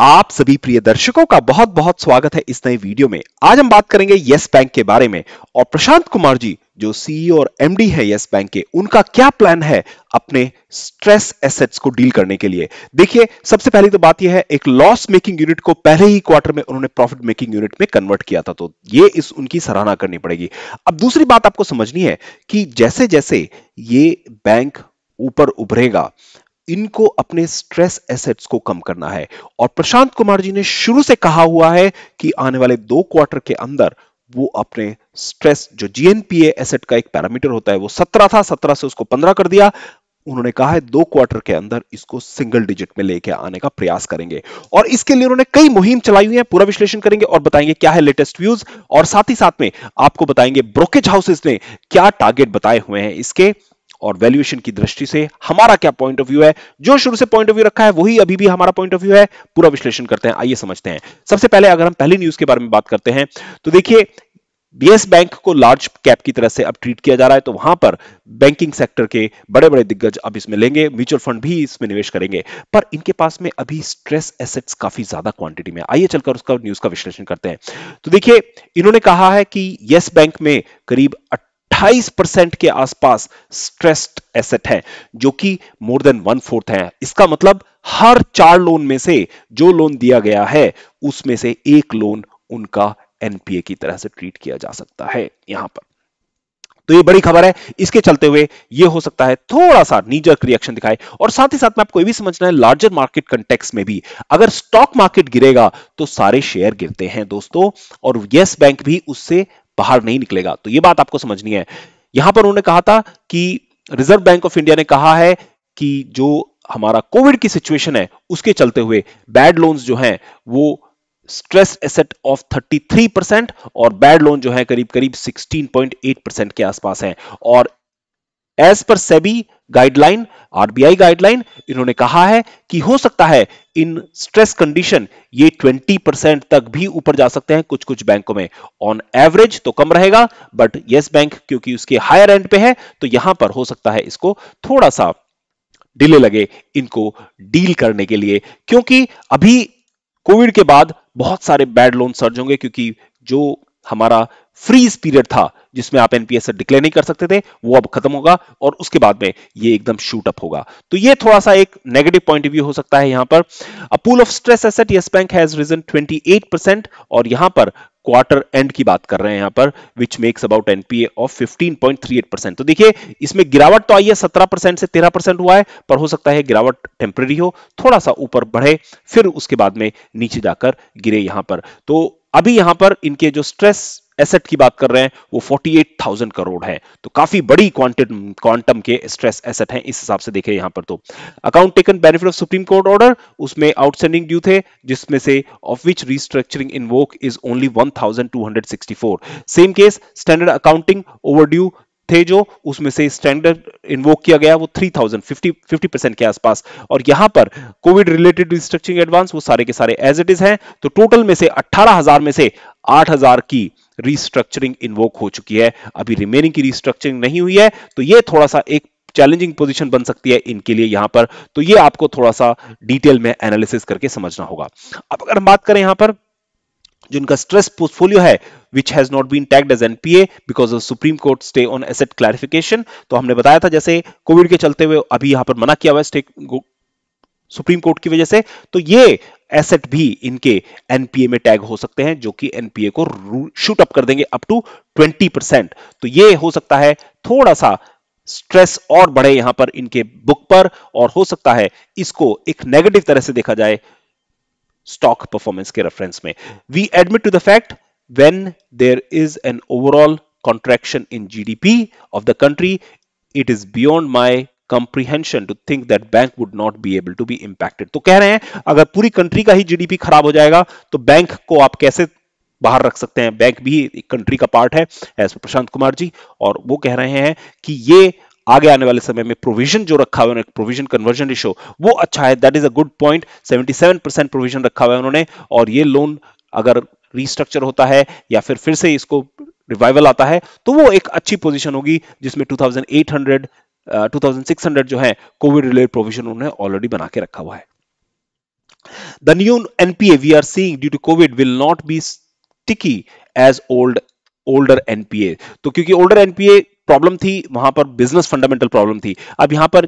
आप सभी प्रिय दर्शकों का बहुत बहुत स्वागत है इस नए वीडियो में आज हम बात करेंगे यस बैंक के बारे में और प्रशांत कुमार जी जो सीईओ e और एमडी है यस बैंक के उनका क्या प्लान है अपने स्ट्रेस एसेट्स को डील करने के लिए देखिए सबसे पहली तो बात यह है एक लॉस मेकिंग यूनिट को पहले ही क्वार्टर में उन्होंने प्रॉफिट मेकिंग यूनिट में कन्वर्ट किया था तो ये इस उनकी सराहना करनी पड़ेगी अब दूसरी बात आपको समझनी है कि जैसे जैसे ये बैंक ऊपर उभरेगा इनको अपने स्ट्रेस एसेट्स को कम करना है और प्रशांत कुमार जी ने शुरू से कहा हुआ है कि आने वाले दो क्वार्टर के अंदर वो अपने स्ट्रेस जो जीएनपीए एसेट का एक पैरामीटर होता है वो 17 था 17 से उसको 15 कर दिया उन्होंने कहा है दो क्वार्टर के अंदर इसको सिंगल डिजिट में लेके आने का प्रयास करेंगे और इसके लिए उन्होंने कई मुहिम चलाई हुई है पूरा विश्लेषण करेंगे और बताएंगे क्या है लेटेस्ट व्यूज और साथ ही साथ में आपको बताएंगे ब्रोकेज हाउसेस ने क्या टारगेट बताए हुए हैं इसके और वैल्यूएशन की दृष्टि से हमारा क्या पॉइंट ऑफ व्यू है जो शुरू से पॉइंट ऑफ व्यू रखा है वही अभी भी हमारा पॉइंट ऑफ व्यू है पूरा विश्लेषण करते हैं आइए समझते हैं सबसे पहले अगर हम पहली न्यूज के बारे में बात करते हैं तो देखिए यस बैंक को लार्ज कैप की तरह से अब ट्रीट किया जा रहा है तो वहां पर बैंकिंग सेक्टर के बड़े बड़े दिग्गज अब इसमें लेंगे म्यूचुअल फंड भी इसमें निवेश करेंगे पर इनके पास में अभी स्ट्रेस एसेट्स काफी ज्यादा क्वांटिटी में आइए चलकर उसका न्यूज का विश्लेषण करते हैं तो देखिए इन्होंने कहा है कि येस बैंक में करीब 28% के आसपास स्ट्रेस्ड एसेट है जो कि मोर देन वन फोर्थ है इसका मतलब हर चार लोन में से जो लोन दिया गया है उसमें से एक लोन उनका एनपीए की तरह से ट्रीट किया जा सकता है यहां पर तो ये बड़ी खबर है इसके चलते हुए ये हो सकता है थोड़ा सा निजर रिएक्शन दिखाए और साथ ही साथ में आपको ये भी समझना है लार्जर मार्केट कंटेक्स में भी अगर स्टॉक मार्केट गिरेगा तो सारे शेयर गिरते हैं दोस्तों और यस बैंक भी उससे बाहर नहीं निकलेगा तो यह बात आपको समझनी है यहां पर उन्होंने कहा था कि रिजर्व बैंक ऑफ इंडिया ने कहा है कि जो हमारा कोविड की सिचुएशन है उसके चलते हुए बैड लोन्स जो हैं वो स्ट्रेस एसेट ऑफ 33 परसेंट और बैड लोन जो है करीब करीब 16.8 परसेंट के आसपास है और as per SEBI guideline RBI guideline इन्होंने कहा है कि हो सकता है इन स्ट्रेस कंडीशन ये 20 परसेंट तक भी ऊपर जा सकते हैं कुछ कुछ बैंकों में ऑन एवरेज तो कम रहेगा बट यस बैंक क्योंकि उसके हायर एंड पे है तो यहां पर हो सकता है इसको थोड़ा सा डिले लगे इनको डील करने के लिए क्योंकि अभी कोविड के बाद बहुत सारे बैड लोन सर्ज होंगे क्योंकि जो हमारा फ्रीज पीरियड था जिसमें आप एनपीएस डिक्लेयर नहीं कर सकते थे वो अब खत्म होगा और उसके बाद में ये एकदम शूट अप होगा तो ये थोड़ा सा एक नेगेटिव पॉइंट ऑफ व्यू हो सकता है यहां पर a pool of stress asset Yes Bank has risen 28% और यहां पर क्वार्टर एंड की बात कर रहे हैं यहां पर which makes about NPA of 15.38 percent तो देखिए इसमें गिरावट तो आई है 17 परसेंट से 13 परसेंट हुआ है पर हो सकता है गिरावट टेम्पररी हो थोड़ा सा ऊपर बढ़े फिर उसके बाद में नीचे जाकर गिरे यहां पर तो अभी यहां पर इनके जो स्ट्रेस एसेट की बात कर रहे हैं वो 48,000 करोड़ है तो काफी बड़ी क्वांटिटम क्वांटम के स्ट्रेस एसेट हैं इस हिसाब से देखें यहां पर तो account taken benefit of Supreme Court order उसमें आउटस्टैंडिंग ड्यू थे जिसमें से of which restructuring invoked is only 1264 same case standard accounting over थे जो उसमें से स्टैंडर्ड इन्वोक किया गया वो 3000 50 50 के आसपास और यहां पर कोविड रिलेटेड रिस्ट्रक्चरिंग एडवांस वो सारे के सारे एज इट इज हैं तो टोटल में से 18000 में से 8000 की रिस्ट्रक्चरिंग इन्वोक हो चुकी है अभी रिमेनिंग की रिस्ट्रक्चरिंग नहीं हुई है तो ये थोड़ा सा एक चैलेंजिंग पोजीशन बन सकती है इनके लिए यहां पर तो ये आपको थोड़ा सा डिटेल में एनालिसिस करके समझना होगा अब अगर हम बात करें यहां पर जो इनका स्ट्रेस पोर्टफोलियो है which has not been tagged as NPA because of Supreme Court stay on asset clarification तो हमने बताया था जैसे कोविड के चलते हुए अभी यहां पर मना किया हुआ है सुप्रीम कोर्ट की वजह से तो ये एसेट भी इनके एनपीए में टैग हो सकते हैं जो कि एनपीए को शूट अप कर देंगे अप टू 20 परसेंट तो ये हो सकता है थोड़ा सा स्ट्रेस और बढ़े यहां पर इनके बुक पर और हो सकता है इसको एक नेगेटिव तरह से देखा जाए स्टॉक परफॉर्मेंस के रेफरेंस में we admit to the fact when there is an overall contraction in GDP of the country it is beyond my comprehension to think that bank would not be able to be impacted तो कह रहे हैं अगर पूरी country का ही GDP खराब हो जाएगा तो बैंक को आप कैसे बाहर रख सकते हैं बैंक भी एक कंट्री का पार्ट है एस प्रशांत कुमार जी और वो कह रहे हैं कि ये आगे आने वाले समय में प्रोविजन जो रखा हुआ है प्रोविजन कन्वर्जन रेशो वो अच्छा है that is a good point 77 percent provision रखा हुआ है उन्होंने और ये लोन अगर रीस्ट्रक्चर होता है या फिर फिर से इसको रिवाइवल आता है तो वो एक अच्छी पोजीशन होगी जिसमें 2800 2600 जो है कोविड रिलेटेड प्रोविजन उन्होंने ऑलरेडी बना के रखा हुआ है the new NPA we are seeing due to Covid will not be sticky as old older NPA तो क्योंकि ओल्डर एनपीए प्रॉब्लम थी वहां पर बिजनेस फंडामेंटल प्रॉब्लम थी अब यहां पर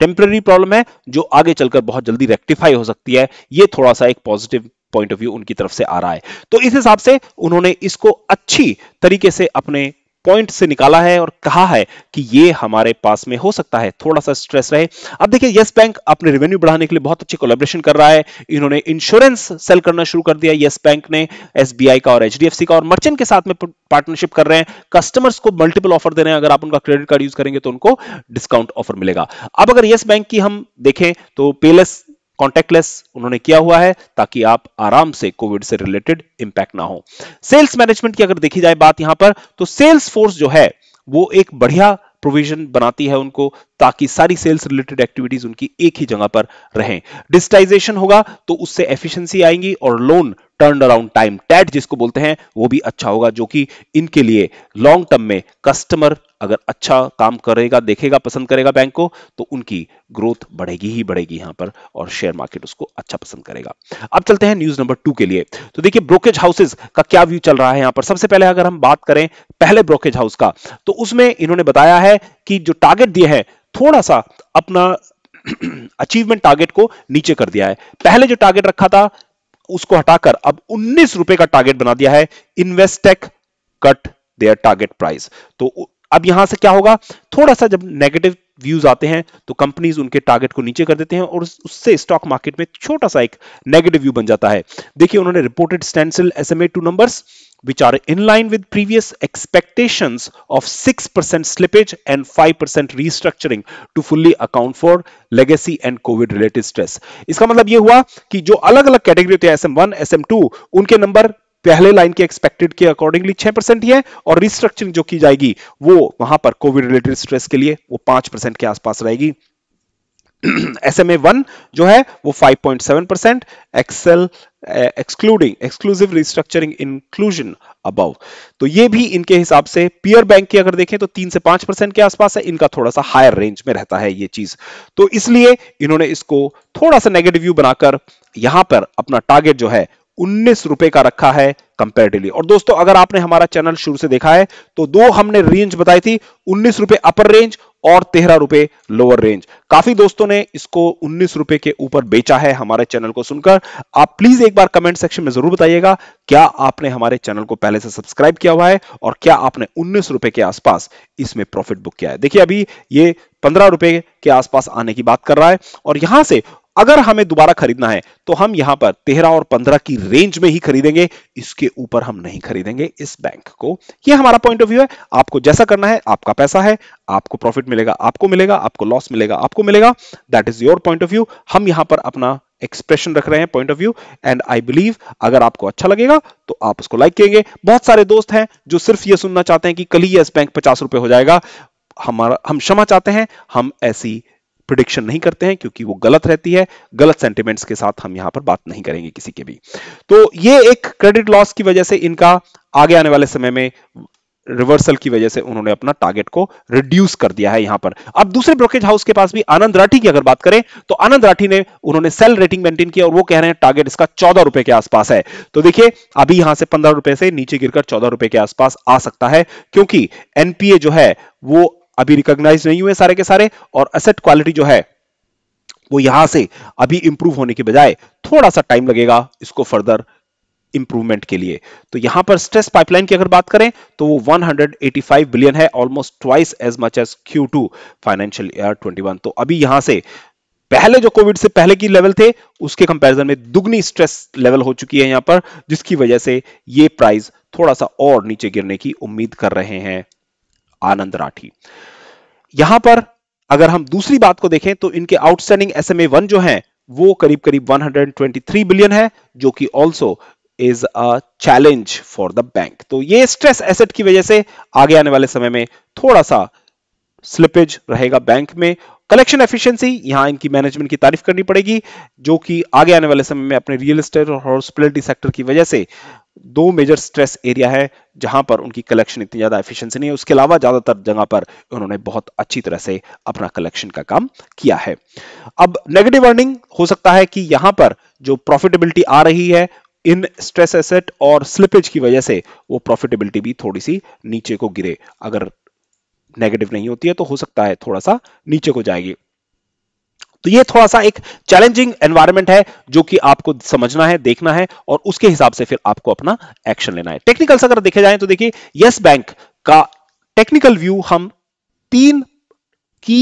टेम्पररी प्रॉब्लम है जो आगे चलकर बहुत जल्दी रेक्टिफाई हो सकती है ये थोड़ा सा एक पॉजिटिव पॉइंट ऑफ व्यू उनकी तरफ से आ रहा है तो इस हिसाब से उन्होंने इसको अच्छी तरीके से अपने पॉइंट से निकाला है और कहा है कि ये हमारे पास में हो सकता है थोड़ा सा स्ट्रेस रहे अब देखिए येस बैंक अपने रेवेन्यू बढ़ाने के लिए बहुत अच्छी कोलेब्रेशन कर रहा है इन्होंने इंश्योरेंस सेल करना शुरू कर दिया येस बैंक ने एस का और एच का और मर्चेंट के साथ में पार्टनरशिप कर रहे हैं कस्टमर्स को मल्टीपल ऑफर दे रहे हैं अगर आप उनका क्रेडिट कार्ड यूज करेंगे तो उनको डिस्काउंट ऑफर मिलेगा अब अगर येस बैंक की हम देखें तो पेलेस कॉन्टेक्टलेस उन्होंने किया हुआ है ताकि आप आराम से कोविड से रिलेटेड इंपैक्ट ना हो सेल्स मैनेजमेंट की अगर देखी जाए बात यहां पर तो सेल्स फोर्स जो है वो एक बढ़िया प्रोविजन बनाती है उनको ताकि सारी सेल्स रिलेटेड एक्टिविटीज उनकी एक ही जगह पर रहें डिजिटाइजेशन होगा तो उससे एफिशिएंसी आएंगी और loan turn around time TAT जिसको बोलते हैं वो भी अच्छा होगा जो कि इनके लिए लॉन्ग टर्म में कस्टमर अगर अच्छा काम करेगा देखेगा पसंद करेगा बैंक को तो उनकी ग्रोथ बढ़ेगी ही बढ़ेगी यहां पर और शेयर मार्केट उसको अच्छा पसंद करेगा अब चलते हैं न्यूज नंबर टू के लिए तो देखिए ब्रोकेज हाउसेस का क्या व्यू चल रहा है यहां पर सबसे पहले अगर हम बात करें पहले ब्रोकेज हाउस का तो उसमें इन्होंने बताया है कि जो टारगेट दिया है थोड़ा सा अपना अचीवमेंट टारगेट को नीचे कर दिया है पहले जो टारगेट रखा था उसको हटाकर अब उन्नीस रुपए का टारगेट बना दिया है Investec cut their target price तो अब यहां से क्या होगा थोड़ा सा जब नेगेटिव व्यूज आते हैं तो कंपनीज उनके टारगेट को नीचे कर देते हैं और उससे स्टॉक मार्केट में छोटा सा एक नेगेटिव व्यू बन जाता है देखिए उन्होंने reported standstill SMA two numbers which are in line with previous expectations of 6% slippage and 5% restructuring to fully account for legacy and covid related stress iska matlab ye hua ki jo alag alag category थे S M one S M पहले line के expected के accordingly छह percent ही है और restructuring जो की जाएगी वो वहां पर कोविड रिलेटेड स्ट्रेस के लिए वो पांच परसेंट के आसपास रहेगी एस एम ए वन जो है वो five point seven percent XL excluding exclusive restructuring inclusion above तो ये भी इनके हिसाब से पियर बैंक की अगर देखें तो तीन से पांच परसेंट के आसपास है इनका थोड़ा सा हायर रेंज में रहता है ये चीज तो इसलिए इन्होंने इसको थोड़ा सा नेगेटिव व्यू बनाकर यहां पर अपना टारगेट जो है उन्नीस रुपए का रखा है कंपेरेटिवली और दोस्तों अगर आपने हमारा चैनल शुरू से देखा है तो दो हमने रेंज बताई थी उन्नीस रुपए अपर रेंज और तेरह रुपए लोअर रेंज काफी दोस्तों ने इसको उन्नीस रुपए के ऊपर बेचा है हमारे चैनल को सुनकर आप प्लीज एक बार कमेंट सेक्शन में जरूर बताइएगा क्या आपने हमारे चैनल को पहले से सब्सक्राइब किया हुआ है और क्या आपने उन्नीस रुपए के आसपास इसमें प्रॉफिट बुक किया है देखिए अभी ये पंद्रह रुपए के आसपास आने की बात कर रहा है और यहां से अगर हमें दोबारा खरीदना है तो हम यहां पर तेरह और पंद्रह की रेंज में ही खरीदेंगे इसके ऊपर हम नहीं खरीदेंगे इस बैंक को ये हमारा पॉइंट ऑफ व्यू है आपको जैसा करना है आपका पैसा है आपको प्रॉफिट मिलेगा आपको मिलेगा आपको लॉस मिलेगा आपको मिलेगा that is your point of view हम यहां पर अपना एक्सप्रेशन रख रहे हैं point of view and I believe अगर आपको अच्छा लगेगा तो आप उसको लाइक करेंगे बहुत सारे दोस्त हैं जो सिर्फ ये सुनना चाहते हैं कि कल ही यस बैंक पचास रुपए हो जाएगा हमारा हम क्षमा चाहते हैं हम ऐसी प्रिडिक्शन नहीं करते हैं क्योंकि वो गलत रहती है गलत सेंटिमेंट्स के साथ हम यहां पर बात नहीं करेंगे किसी के भी तो ये एक क्रेडिट लॉस की वजह से इनका आगे आने वाले समय में रिवर्सल की वजह से उन्होंने अपना टारगेट को रिड्यूस कर दिया है यहां पर अब दूसरे ब्रोकेज हाउस के पास भी आनंद राठी की अगर बात करें तो आनंद राठी ने उन्होंने सेल रेटिंग मेंटेन किया और वो कह रहे हैं टारगेट इसका चौदह रुपए के आसपास है तो देखिए अभी यहां से पंद्रह रुपए से नीचे गिरकर चौदह रुपए के आसपास आ सकता है क्योंकि एनपीए जो है वो अभी रिकॉग्नाइज नहीं हुए सारे के सारे और असेट क्वालिटी जो है वो यहां से अभी इंप्रूव होने के बजाय थोड़ा सा टाइम लगेगा इसको फर्दर इंप्रूवमेंट के लिए तो यहां पर स्ट्रेस पाइपलाइन की अगर बात करें तो वो 185 बिलियन है almost twice as much as Q2 financial year 21 तो अभी यहां से पहले जो कोविड से पहले की लेवल थे उसके कंपैरिजन में दुगनी स्ट्रेस लेवल हो चुकी है यहां पर जिसकी वजह से ये प्राइस थोड़ा सा और नीचे गिरने की उम्मीद कर रहे हैं आनंद राठी यहां पर अगर हम दूसरी बात को देखें तो इनके outstanding S M A one जो है वो करीब करीब 123 बिलियन है जो कि also is a challenge for the bank तो ये स्ट्रेस एसेट की वजह से आगे आने वाले समय में थोड़ा सा स्लिपेज रहेगा बैंक में कलेक्शन एफिशिएंसी यहां इनकी मैनेजमेंट की तारीफ करनी पड़ेगी जो कि आगे आने वाले समय में अपने रियल एस्टेट और हॉस्पिटलिटी सेक्टर की वजह से दो मेजर स्ट्रेस एरिया है जहां पर उनकी कलेक्शन इतनी ज्यादा एफिशिएंसी नहीं है उसके अलावा ज्यादातर जगह पर उन्होंने बहुत अच्छी तरह से अपना कलेक्शन का काम किया है अब नेगेटिव अर्निंग हो सकता है कि यहां पर जो प्रॉफिटेबिलिटी आ रही है इन स्ट्रेस एसेट और स्लिपेज की वजह से वो प्रॉफिटेबिलिटी भी थोड़ी सी नीचे को गिरे अगर नेगेटिव नहीं होती है तो हो सकता है थोड़ा सा नीचे को जाएगी तो ये थोड़ा सा एक चैलेंजिंग एनवायरमेंट है जो कि आपको समझना है देखना है और उसके हिसाब से फिर आपको अपना एक्शन लेना है टेक्निकल्स अगर देखे जाए तो देखिए यस बैंक का टेक्निकल व्यू हम तीन की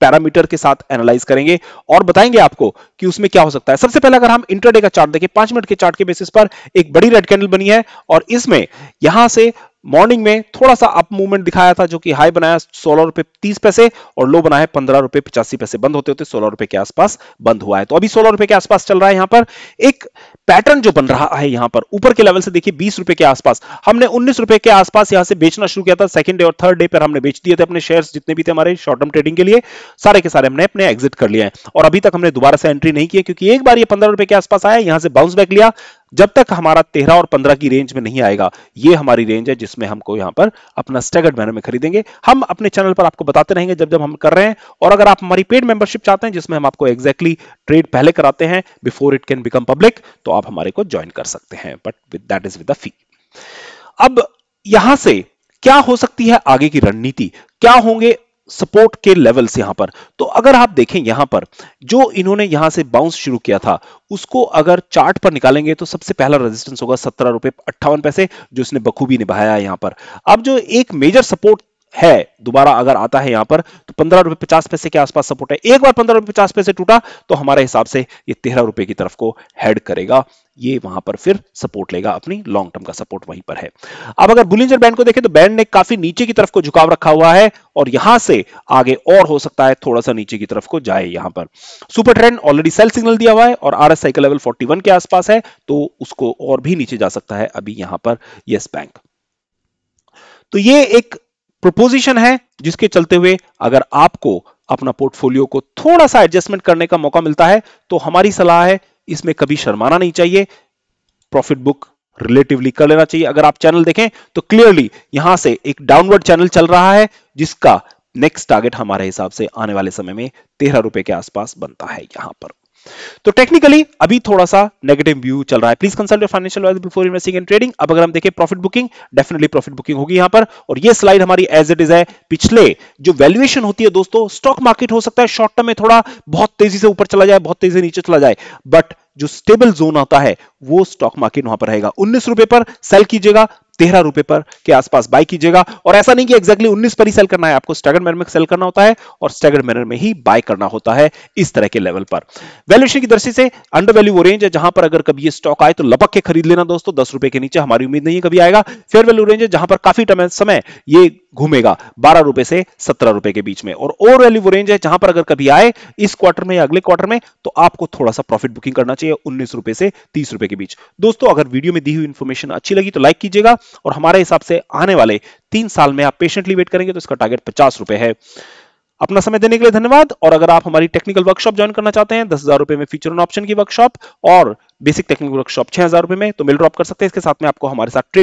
पैरामीटर के साथ एनालाइज करेंगे और बताएंगे आपको कि उसमें क्या हो सकता है सबसे पहले अगर हम इंटरडे का चार्ट देखें पांच मिनट के चार्ट के बेसिस पर एक बड़ी रेड कैंडल बनी है और इसमें यहां से मॉर्निंग में थोड़ा सा अप मूवमेंट दिखाया था जो कि हाई बनाया सोलह रुपए तीस पैसे और लो बनाया पंद्रह रुपए पिचासी पैसे बंद होते होते सोलह रुपए के आसपास बंद हुआ है तो अभी सोलह रुपए के आसपास चल रहा है यहां पर एक पैटर्न जो बन रहा है यहां पर ऊपर के लेवल से देखिए बीस रुपए के आसपास हमने उन्नीस रुपए के आसपास यहां से बेचना शुरू किया था सेकंड डे और थर्ड डे पर हमने बेच दिए थे अपने शेयर जितने भी थे हमारे शॉर्ट टर्म ट्रेडिंग के लिए सारे के सारे हमने अपने एग्जिट कर लिया है और अभी तक हमने दोबारा से एंट्री नहीं किया क्योंकि एक बार ये पंद्रह रुपए के आसपास आया यहां से बाउंस बैक लिया जब तक हमारा तेरह और पंद्रह की रेंज में नहीं आएगा ये हमारी रेंज है जिसमें हमको यहाँ पर अपना स्टेगर्ड मैनर में खरीदेंगे हम अपने चैनल पर आपको बताते रहेंगे जब जब हम कर रहे हैं और अगर आप हमारी पेड मेंबरशिप चाहते हैं जिसमें हम आपको एग्जैक्टली ट्रेड पहले कराते हैं before it can become public तो आप हमारे को ज्वाइन कर सकते हैं but with that is with fee अब यहां से क्या हो सकती है आगे की रणनीति क्या होंगे सपोर्ट के लेवल्स यहां पर तो अगर आप देखें यहां पर जो इन्होंने यहां से बाउंस शुरू किया था उसको अगर चार्ट पर निकालेंगे तो सबसे पहला रेजिस्टेंस होगा सत्रह रुपए अट्ठावन पैसे जो इसने बखूबी निभाया यहां पर अब जो एक मेजर सपोर्ट है दोबारा अगर आता है यहां पर तो पंद्रह रुपए पचास पैसे के आसपास सपोर्ट है एक बार पंद्रह रुपए पचास पैसे टूटा तो हमारे हिसाब से ये तेरह रुपए की तरफ को हेड करेगा ये वहां पर फिर सपोर्ट लेगा अपनी लॉन्ग टर्म का सपोर्ट वहीं पर है अब अगर बुलिंजर बैंड को देखें तो बैंड ने काफी नीचे की तरफ को झुकाव रखा हुआ है और यहां से आगे और हो सकता है थोड़ा सा नीचे की तरफ को जाए यहां पर super trend already sell signal दिया हुआ है और आर एस लेवल फोर्टी के आसपास है तो उसको और भी नीचे जा सकता है अभी यहां पर यस बैंक तो ये एक प्रोपोजिशन है जिसके चलते हुए अगर आपको अपना पोर्टफोलियो को थोड़ा सा एडजस्टमेंट करने का मौका मिलता है तो हमारी सलाह है इसमें कभी शर्माना नहीं चाहिए प्रॉफिट बुक रिलेटिवली कर लेना चाहिए अगर आप चैनल देखें तो क्लियरली यहां से एक डाउनवर्ड चैनल चल रहा है जिसका नेक्स्ट टारगेट हमारे हिसाब से आने वाले समय में तेरह रुपए के आसपास बनता है यहां पर तो टेक्निकली अभी थोड़ा सा नेगेटिव व्यू चल रहा है please consult financial before investing in trading अब अगर हम देखें profit booking definitely profit booking होगी यहां पर और ये स्लाइड हमारी एज इट इज है पिछले जो वैल्यूएशन होती है दोस्तों स्टॉक मार्केट हो सकता है शॉर्ट टर्म में थोड़ा बहुत तेजी से ऊपर चला जाए बहुत तेजी से नीचे चला जाए बट जो स्टेबल जोन आता है वो स्टॉक मार्केट वहां पर रहेगा उन्नीस रुपए पर सेल कीजिएगा तेरह रुपए पर के आसपास बाय कीजिएगा और ऐसा नहीं कि एक्जैक्टली उन्नीस पर ही सेल करना है आपको स्टैगर्ड मैनर में सेल करना होता है और स्टैगर्ड मैनर में ही बाय करना होता है इस तरह के लेवल पर वैल्यूएशन की दृष्टि से अंडर वैल्यू वो रेंज है जहां पर अगर कभी ये स्टॉक आए तो लपक के खरीद लेना दोस्तों दस रुपए के नीचे हमारी उम्मीद नहीं है कभी आएगा फेयर वैल्यू रेंज है जहां पर काफी समय ये घूमेगा बारह रुपए से सत्रह रुपए के बीच में और ओवर वैल्यू वो रेंज है जहां पर अगर कभी आए इस क्वार्टर में या अगले क्वार्टर में तो आपको थोड़ा सा प्रॉफिट बुकिंग करना चाहिए उन्नीस रुपए से तीस रुपए के बीच दोस्तों अगर वीडियो में दी हुई इन्फॉर्मेशन अच्छी लगी तो लाइक कीजिएगा और हमारे हिसाब से आने वाले तीन साल में आप पेशेंटली वेट करेंगे तो इसका टारगेट पचास रुपए है अपना समय देने के लिए धन्यवाद और अगर आप हमारी टेक्निकल वर्कशॉप ज्वाइन करना चाहते हैं दस हजार रुपए में फीचर ऑप्शन की वर्कशॉप और बेसिक टेक्निकल वर्कशॉप छह हजार रुपए में तो मिल ड्रॉप कर सकते हैं इसके साथ में आपको हमारे साथ ट्रेड